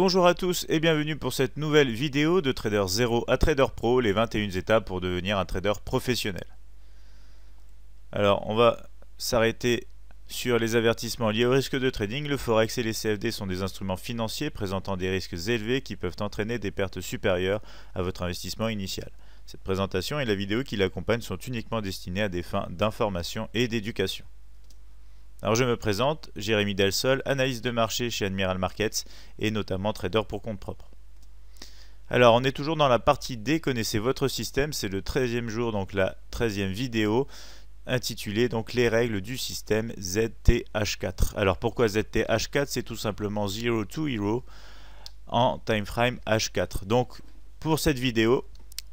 Bonjour à tous et bienvenue pour cette nouvelle vidéo de Trader 0 à Trader Pro, les 21 étapes pour devenir un trader professionnel. Alors on va s'arrêter sur les avertissements liés au risque de trading. Le Forex et les CFD sont des instruments financiers présentant des risques élevés qui peuvent entraîner des pertes supérieures à votre investissement initial. Cette présentation et la vidéo qui l'accompagne sont uniquement destinées à des fins d'information et d'éducation. Alors je me présente, Jérémy Delsol, analyse de marché chez Admiral Markets et notamment trader pour compte propre. Alors on est toujours dans la partie D, connaissez votre système, c'est le 13e jour, donc la 13e vidéo intitulée donc les règles du système ZTH4. Alors pourquoi ZTH4 C'est tout simplement Zero to Hero en time frame H4. Donc pour cette vidéo,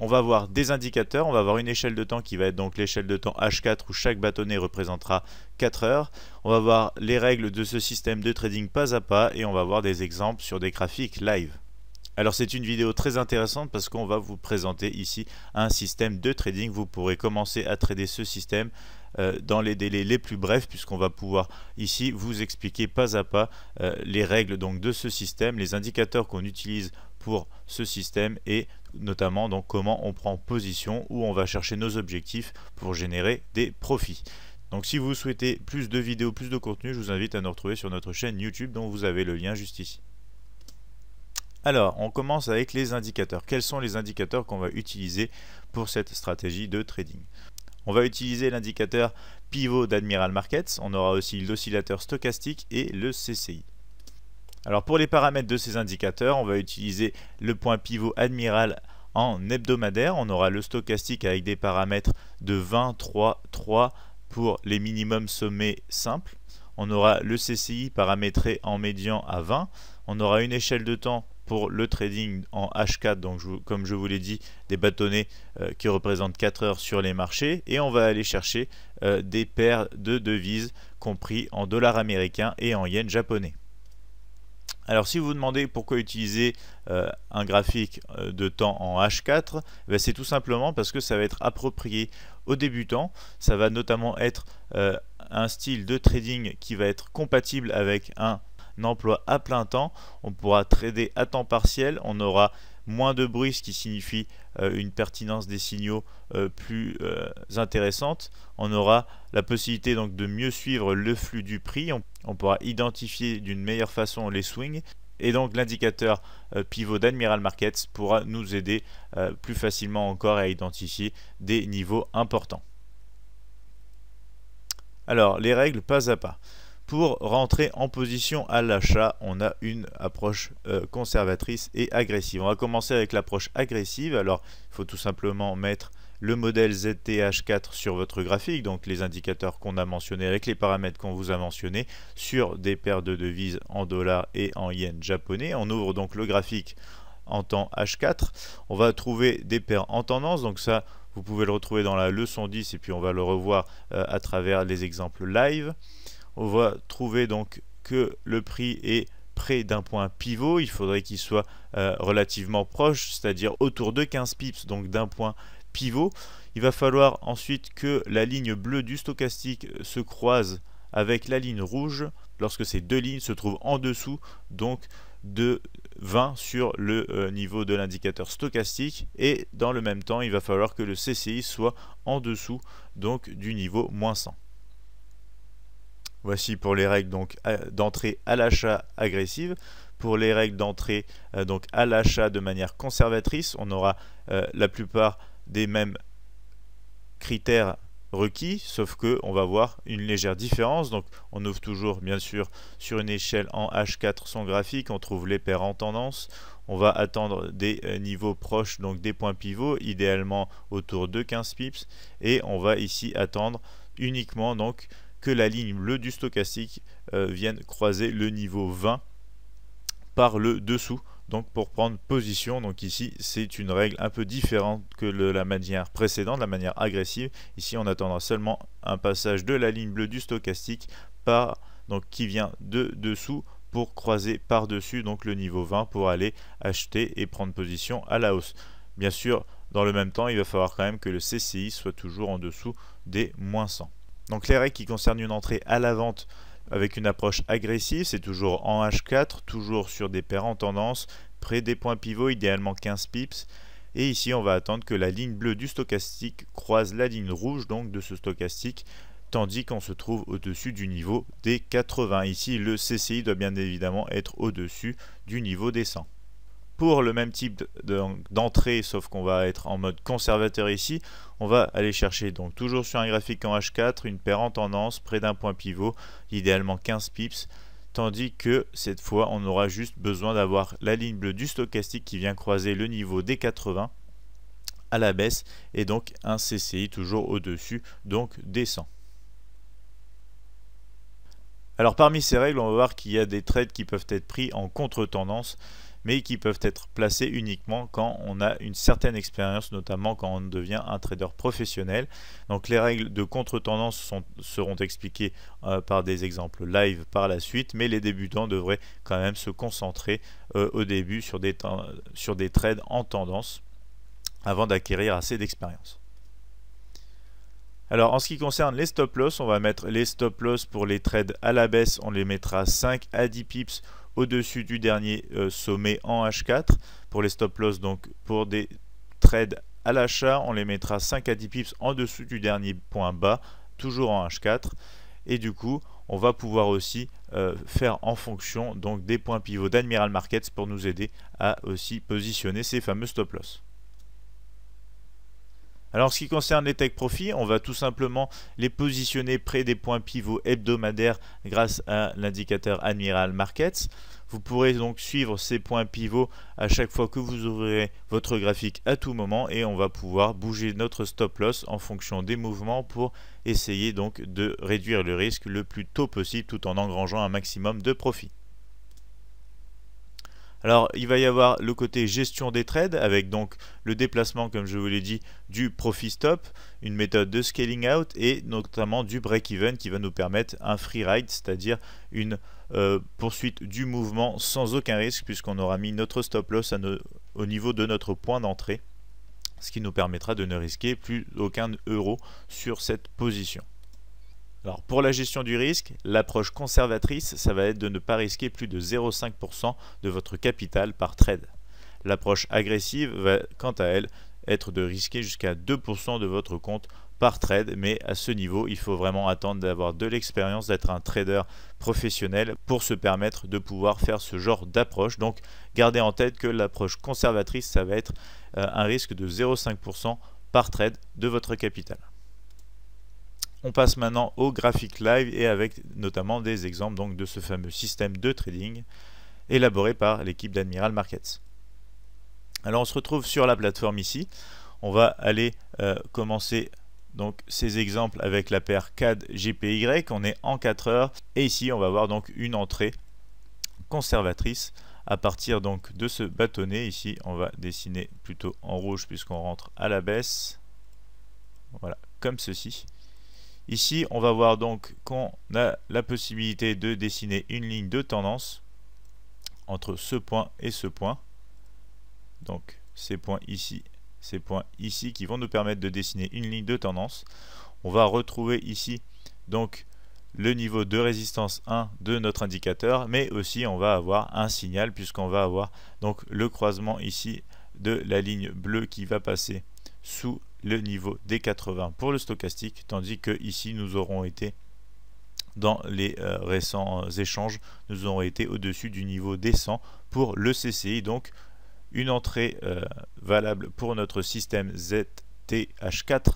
on va voir des indicateurs, on va avoir une échelle de temps qui va être donc l'échelle de temps H4 où chaque bâtonnet représentera 4 heures. On va voir les règles de ce système de trading pas à pas et on va voir des exemples sur des graphiques live. Alors c'est une vidéo très intéressante parce qu'on va vous présenter ici un système de trading. Vous pourrez commencer à trader ce système euh, dans les délais les plus brefs puisqu'on va pouvoir ici vous expliquer pas à pas euh, les règles donc de ce système, les indicateurs qu'on utilise pour ce système et notamment donc comment on prend position, où on va chercher nos objectifs pour générer des profits. Donc si vous souhaitez plus de vidéos, plus de contenu, je vous invite à nous retrouver sur notre chaîne YouTube dont vous avez le lien juste ici. Alors, on commence avec les indicateurs. Quels sont les indicateurs qu'on va utiliser pour cette stratégie de trading On va utiliser l'indicateur pivot d'Admiral Markets, on aura aussi l'oscillateur stochastique et le CCI. Alors pour les paramètres de ces indicateurs, on va utiliser le point pivot admiral en hebdomadaire. On aura le stochastique avec des paramètres de 20, 3, 3 pour les minimums sommets simples. On aura le CCI paramétré en médian à 20. On aura une échelle de temps pour le trading en H4, donc comme je vous l'ai dit, des bâtonnets euh, qui représentent 4 heures sur les marchés. Et on va aller chercher euh, des paires de devises compris en dollars américains et en yens japonais. Alors si vous vous demandez pourquoi utiliser euh, un graphique euh, de temps en H4, ben, c'est tout simplement parce que ça va être approprié aux débutants. Ça va notamment être euh, un style de trading qui va être compatible avec un emploi à plein temps. On pourra trader à temps partiel, on aura moins de bruit, ce qui signifie euh, une pertinence des signaux euh, plus euh, intéressante. On aura la possibilité donc de mieux suivre le flux du prix. on pourra identifier d'une meilleure façon les swings. Et donc l'indicateur pivot d'Admiral Markets pourra nous aider plus facilement encore à identifier des niveaux importants. Alors les règles pas à pas. Pour rentrer en position à l'achat, on a une approche euh, conservatrice et agressive. On va commencer avec l'approche agressive. Alors, il faut tout simplement mettre le modèle ZTH4 sur votre graphique, donc les indicateurs qu'on a mentionnés avec les paramètres qu'on vous a mentionnés, sur des paires de devises en dollars et en yens japonais. On ouvre donc le graphique en temps H4. On va trouver des paires en tendance, donc ça vous pouvez le retrouver dans la leçon 10 et puis on va le revoir euh, à travers les exemples live on va trouver donc que le prix est près d'un point pivot, il faudrait qu'il soit euh, relativement proche, c'est-à-dire autour de 15 pips, donc d'un point pivot. Il va falloir ensuite que la ligne bleue du stochastique se croise avec la ligne rouge lorsque ces deux lignes se trouvent en dessous, donc de 20 sur le euh, niveau de l'indicateur stochastique et dans le même temps il va falloir que le CCI soit en dessous donc du niveau moins 100. Voici pour les règles donc euh, d'entrée à l'achat agressive. Pour les règles d'entrée euh, donc à l'achat de manière conservatrice, on aura euh, la plupart des mêmes critères requis, sauf que on va voir une légère différence. Donc on ouvre toujours bien sûr sur une échelle en H4 son graphique, on trouve les paires en tendance. On va attendre des niveaux proches, donc des points pivots, idéalement autour de 15 pips. Et on va ici attendre uniquement donc que la ligne bleue du stochastique euh, vienne croiser le niveau 20 par le dessous donc pour prendre position. Donc ici, c'est une règle un peu différente que la manière précédente, la manière agressive. Ici, on attendra seulement un passage de la ligne bleue du stochastique par, donc, qui vient de dessous pour croiser par-dessus donc le niveau 20 pour aller acheter et prendre position à la hausse. Bien sûr, dans le même temps, il va falloir quand même que le CCI soit toujours en dessous des moins 100. Donc les règles qui concernent une entrée à la vente avec une approche agressive, c'est toujours en H4, toujours sur des paires en tendance, près des points pivots, idéalement 15 pips. Et ici, on va attendre que la ligne bleue du stochastique croise la ligne rouge donc de ce stochastique, tandis qu'on se trouve au-dessus du niveau des 80. Ici, le CCI doit bien évidemment être au-dessus du niveau des 100 pour le même type d'entrée, sauf qu'on va être en mode conservateur ici, on va aller chercher donc toujours sur un graphique en H4, une paire en tendance, près d'un point pivot, idéalement 15 pips, tandis que cette fois on aura juste besoin d'avoir la ligne bleue du stochastique qui vient croiser le niveau des 80 à la baisse et donc un CCI toujours au-dessus, donc descend. Alors parmi ces règles, on va voir qu'il y a des trades qui peuvent être pris en contre-tendance mais qui peuvent être placés uniquement quand on a une certaine expérience, notamment quand on devient un trader professionnel. Donc les règles de contre-tendance seront expliquées euh, par des exemples live par la suite, mais les débutants devraient quand même se concentrer euh, au début sur des, sur des trades en tendance avant d'acquérir assez d'expérience. Alors en ce qui concerne les stop loss, on va mettre les stop loss pour les trades à la baisse, on les mettra 5 à 10 pips au-dessus du dernier euh, sommet en H4. Pour les stop loss, donc pour des trades à l'achat, on les mettra 5 à 10 pips en dessous du dernier point bas, toujours en H4. Et du coup, on va pouvoir aussi euh, faire en fonction donc des points pivots d'Admiral Markets pour nous aider à aussi positionner ces fameux stop loss. Alors ce qui concerne les tech profits, on va tout simplement les positionner près des points pivots hebdomadaires grâce à l'indicateur Admiral Markets. Vous pourrez donc suivre ces points pivots à chaque fois que vous ouvrez votre graphique à tout moment et on va pouvoir bouger notre stop loss en fonction des mouvements pour essayer donc de réduire le risque le plus tôt possible tout en engrangeant un maximum de profit. Alors il va y avoir le côté gestion des trades avec donc le déplacement comme je vous l'ai dit du profit stop, une méthode de scaling out et notamment du break even qui va nous permettre un free ride, c'est-à-dire une euh, poursuite du mouvement sans aucun risque puisqu'on aura mis notre stop loss au niveau de notre point d'entrée ce qui nous permettra de ne risquer plus aucun euro sur cette position. Alors pour la gestion du risque, l'approche conservatrice, ça va être de ne pas risquer plus de 0,5% de votre capital par trade. L'approche agressive va quant à elle être de risquer jusqu'à 2% de votre compte par trade, mais à ce niveau, il faut vraiment attendre d'avoir de l'expérience, d'être un trader professionnel pour se permettre de pouvoir faire ce genre d'approche. Donc gardez en tête que l'approche conservatrice, ça va être euh, un risque de 0,5% par trade de votre capital. On passe maintenant au graphique live et avec notamment des exemples donc, de ce fameux système de trading élaboré par l'équipe d'Admiral Markets. Alors on se retrouve sur la plateforme ici. On va aller euh, commencer donc ces exemples avec la paire CAD GPY. On est en 4 heures et ici on va avoir donc une entrée conservatrice à partir donc de ce bâtonnet ici on va dessiner plutôt en rouge puisqu'on rentre à la baisse voilà comme ceci Ici, on va voir donc qu'on a la possibilité de dessiner une ligne de tendance entre ce point et ce point. Donc ces points ici, ces points ici qui vont nous permettre de dessiner une ligne de tendance. On va retrouver ici donc le niveau de résistance 1 de notre indicateur, mais aussi on va avoir un signal puisqu'on va avoir donc le croisement ici de la ligne bleue qui va passer sous le niveau des 80 pour le stochastique, tandis que ici nous aurons été dans les euh, récents euh, échanges, nous aurons été au-dessus du niveau des 100 pour le CCI, donc une entrée euh, valable pour notre système ZTH4,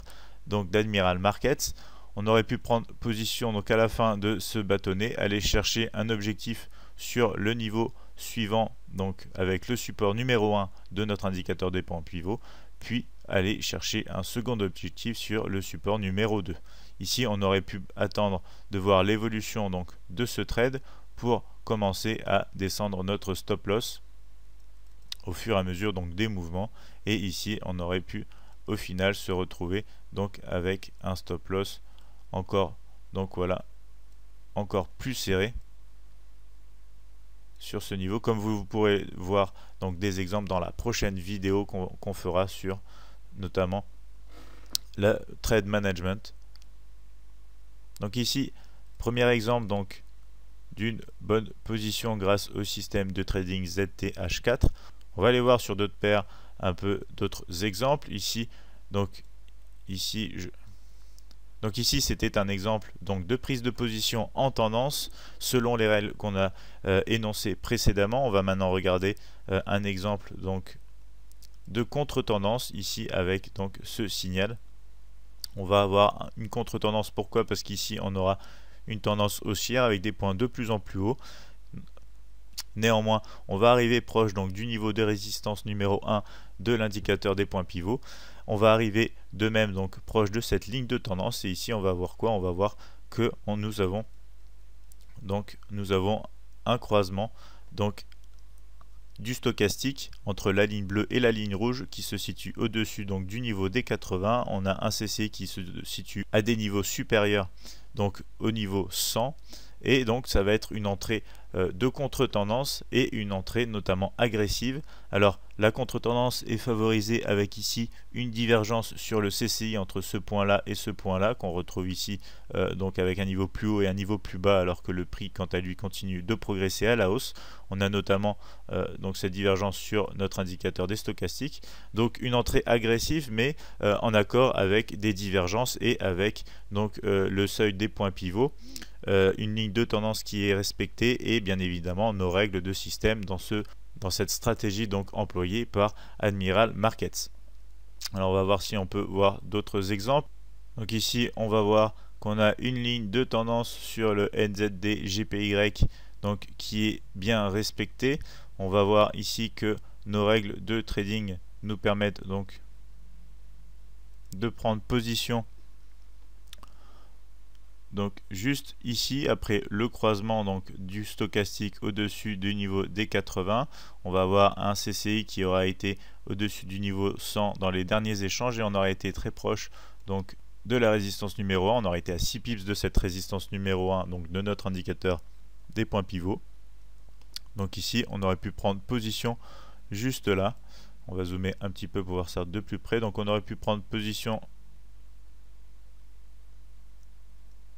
donc d'Admiral Markets. On aurait pu prendre position donc à la fin de ce bâtonnet, aller chercher un objectif sur le niveau suivant, donc avec le support numéro 1 de notre indicateur des points pivot, puis aller chercher un second objectif sur le support numéro 2. Ici, on aurait pu attendre de voir l'évolution donc de ce trade pour commencer à descendre notre stop loss au fur et à mesure donc des mouvements et ici on aurait pu au final se retrouver donc avec un stop loss encore donc voilà encore plus serré sur ce niveau comme vous, pourrez voir donc des exemples dans la prochaine vidéo qu'on fera sur notamment le trade management. Donc ici, premier exemple donc d'une bonne position grâce au système de trading ZTH4. On va aller voir sur d'autres paires un peu d'autres exemples. Ici, donc ici, je... donc ici c'était un exemple donc de prise de position en tendance selon les règles qu'on a euh, énoncées précédemment. On va maintenant regarder euh, un exemple donc de contre-tendance ici avec donc ce signal. On va avoir une contre-tendance, pourquoi Parce qu'ici on aura une tendance haussière avec des points de plus en plus haut Néanmoins, on va arriver proche donc du niveau de résistance numéro 1 de l'indicateur des points pivots. On va arriver de même donc proche de cette ligne de tendance et ici on va voir quoi On va voir que nous avons donc nous avons un croisement donc du stochastique entre la ligne bleue et la ligne rouge qui se situe au-dessus donc du niveau des 80. On a un CC qui se situe à des niveaux supérieurs, donc au niveau 100. Et donc ça va être une entrée euh, de contre-tendance et une entrée notamment agressive. Alors la contre-tendance est favorisée avec ici une divergence sur le CCI entre ce point-là et ce point-là qu'on retrouve ici euh, donc avec un niveau plus haut et un niveau plus bas alors que le prix quant à lui continue de progresser à la hausse. On a notamment euh, donc cette divergence sur notre indicateur des stochastiques. Donc une entrée agressive mais en accord avec des divergences et avec donc le seuil des points pivots. une ligne de tendance qui est respectée et bien évidemment nos règles de système dans, ce, dans cette stratégie donc employée par Admiral Markets. Alors on va voir si on peut voir d'autres exemples. Donc ici on va voir qu'on a une ligne de tendance sur le NZD GPY donc qui est bien respectée. On va voir ici que nos règles de trading nous permettent donc de prendre position donc juste ici, après le croisement donc, du stochastique au-dessus du niveau des 80, on va avoir un CCI qui aura été au-dessus du niveau 100 dans les derniers échanges et on aurait été très proche donc, de la résistance numéro 1. On aurait été à 6 pips de cette résistance numéro 1, donc de notre indicateur des points pivots. Donc ici, on aurait pu prendre position juste là. On va zoomer un petit peu pour voir ça de plus près. Donc on aurait pu prendre position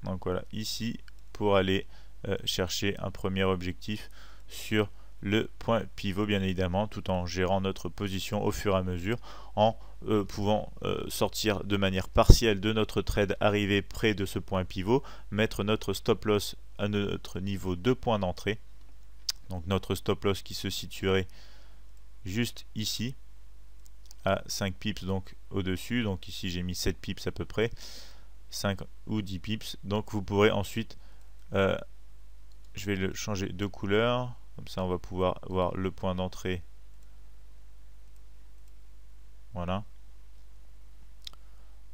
donc voilà ici pour aller euh, chercher un premier objectif sur le point pivot bien évidemment tout en gérant notre position au fur et à mesure en euh, pouvant euh, sortir de manière partielle de notre trade arrivé près de ce point pivot mettre notre stop loss à notre niveau de point d'entrée donc notre stop loss qui se situerait juste ici à 5 pips donc au dessus donc ici j'ai mis 7 pips à peu près 5 ou 10 pips. Donc vous pourrez ensuite, euh, je vais le changer de couleur, comme ça on va pouvoir voir le point d'entrée. Voilà.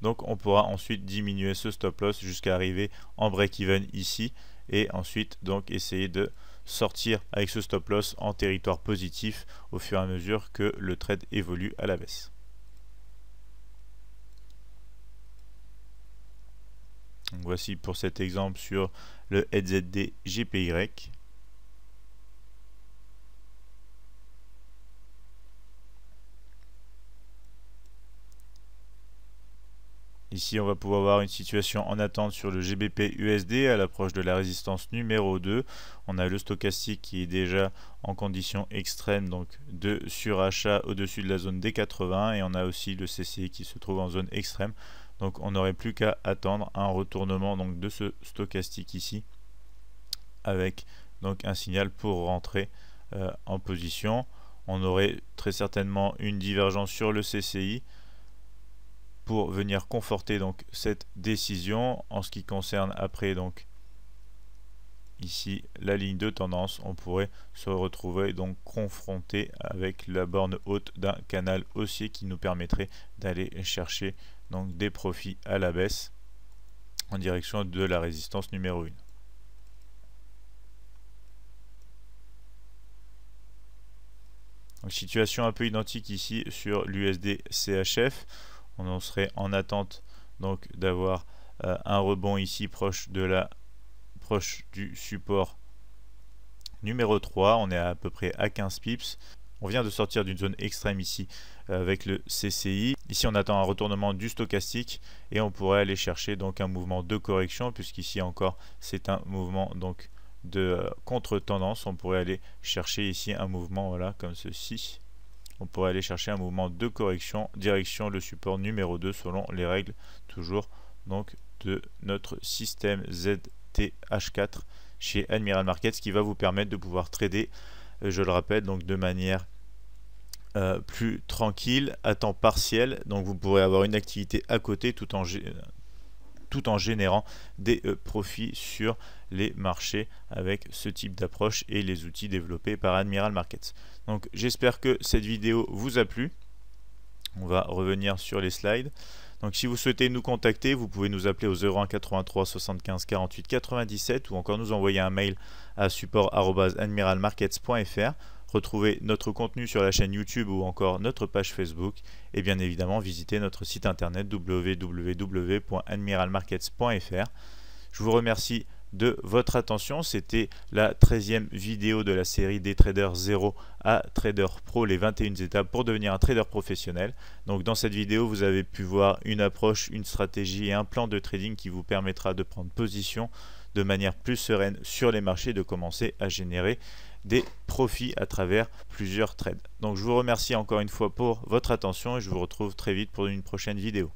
Donc on pourra ensuite diminuer ce stop loss jusqu'à arriver en break-even ici et ensuite donc essayer de sortir avec ce stop loss en territoire positif au fur et à mesure que le trade évolue à la baisse. Voici pour cet exemple sur le HZD GPY. Ici, on va pouvoir voir une situation en attente sur le GBP USD à l'approche de la résistance numéro 2. On a le stochastique qui est déjà en condition extrême, donc de surachat au-dessus de la zone d 80. Et on a aussi le CCI qui se trouve en zone extrême. Donc on n'aurait plus qu'à attendre un retournement de ce stochastique ici avec donc un signal pour rentrer euh, en position. On aurait très certainement une divergence sur le CCI pour venir conforter donc cette décision en ce qui concerne après donc ici la ligne de tendance on pourrait se retrouver donc confronté avec la borne haute d'un canal haussier qui nous permettrait d'aller chercher donc des profits à la baisse en direction de la résistance numéro 1 situation un peu identique ici sur l'USD CHF on serait en attente donc d'avoir euh, un rebond ici proche de la proche du support numéro 3 on est à, peu près à 15 pips on vient de sortir d'une zone extrême ici euh, avec le CCI. Ici on attend un retournement du stochastique et on pourrait aller chercher donc un mouvement de correction puisqu'ici encore c'est un mouvement donc de euh, contre-tendance. On pourrait aller chercher ici un mouvement voilà comme ceci on pourrait aller chercher un mouvement de correction direction le support numéro 2 selon les règles toujours donc de notre système ZTH4 chez Admiral Markets qui va vous permettre de pouvoir trader euh, je le rappelle donc de manière euh, plus tranquille à temps partiel donc vous pourrez avoir une activité à côté tout en tout en générant des euh, profits sur les marchés avec ce type d'approche et les outils développés par Admiral Markets. Donc j'espère que cette vidéo vous a plu. On va revenir sur les slides. Donc si vous souhaitez nous contacter, vous pouvez nous appeler au 01 83 75 48 97 ou encore nous envoyer un mail à support@admiralmarkets.fr. Retrouvez notre contenu sur la chaîne YouTube ou encore notre page Facebook et bien évidemment visitez notre site internet www.admiralmarkets.fr. Je vous remercie de votre attention. C'était la 13e vidéo de la série des traders 0 à trader pro, les 21 étapes pour devenir un trader professionnel. Donc dans cette vidéo, vous avez pu voir une approche, une stratégie et un plan de trading qui vous permettra de prendre position de manière plus sereine sur les marchés et de commencer à générer des profits à travers plusieurs trades. Donc je vous remercie encore une fois pour votre attention et je vous retrouve très vite pour une prochaine vidéo.